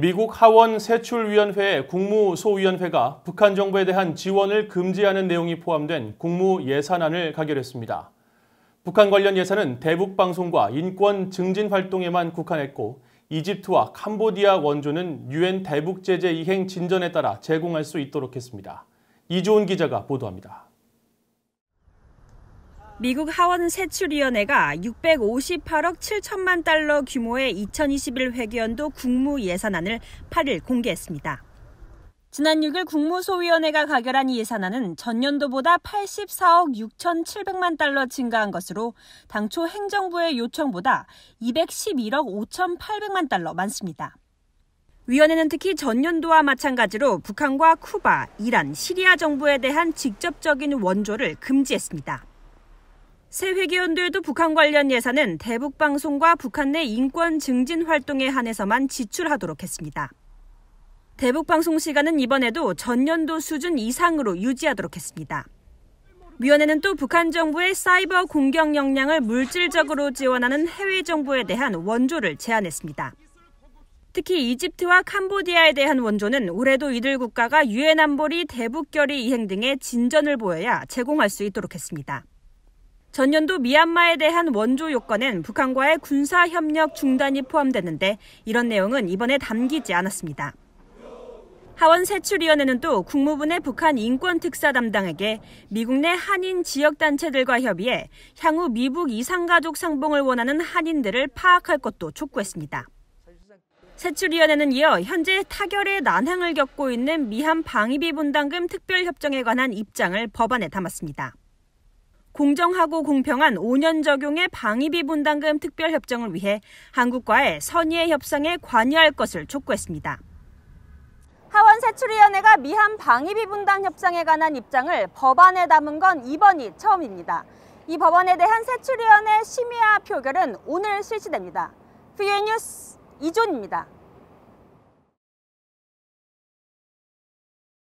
미국 하원 세출위원회 의 국무소위원회가 북한 정부에 대한 지원을 금지하는 내용이 포함된 국무 예산안을 가결했습니다. 북한 관련 예산은 대북 방송과 인권 증진 활동에만 국한했고 이집트와 캄보디아 원조는 유엔 대북 제재 이행 진전에 따라 제공할 수 있도록 했습니다. 이주은 기자가 보도합니다. 미국 하원 세출위원회가 658억 7천만 달러 규모의 2021회계연도 국무 예산안을 8일 공개했습니다. 지난 6일 국무소위원회가 가결한 이 예산안은 전년도보다 84억 6천7백만 달러 증가한 것으로 당초 행정부의 요청보다 211억 5천8백만 달러 많습니다. 위원회는 특히 전년도와 마찬가지로 북한과 쿠바, 이란, 시리아 정부에 대한 직접적인 원조를 금지했습니다. 새 회계연도에도 북한 관련 예산은 대북 방송과 북한 내 인권 증진 활동에 한해서만 지출하도록 했습니다. 대북 방송 시간은 이번에도 전년도 수준 이상으로 유지하도록 했습니다. 위원회는 또 북한 정부의 사이버 공격 역량을 물질적으로 지원하는 해외 정부에 대한 원조를 제안했습니다. 특히 이집트와 캄보디아에 대한 원조는 올해도 이들 국가가 유엔 안보리 대북 결의 이행 등의 진전을 보여야 제공할 수 있도록 했습니다. 전년도 미얀마에 대한 원조 요건엔 북한과의 군사 협력 중단이 포함됐는데 이런 내용은 이번에 담기지 않았습니다. 하원세출위원회는 또 국무부의 북한 인권특사 담당에게 미국 내 한인 지역단체들과 협의해 향후 미국 이상가족 상봉을 원하는 한인들을 파악할 것도 촉구했습니다. 세출위원회는 이어 현재 타결의 난항을 겪고 있는 미한 방위비 분담금 특별협정에 관한 입장을 법안에 담았습니다. 공정하고 공평한 5년 적용의 방위비 분담금 특별 협정을 위해 한국과의 선의의 협상에 관여할 것을 촉구했습니다. 하원세출위원회가 미한 방위비 분담 협상에 관한 입장을 법안에 담은 건 이번이 처음입니다. 이 법안에 대한 세출위원회 심의와 표결은 오늘 실시됩니다. VN 뉴스 이존입니다.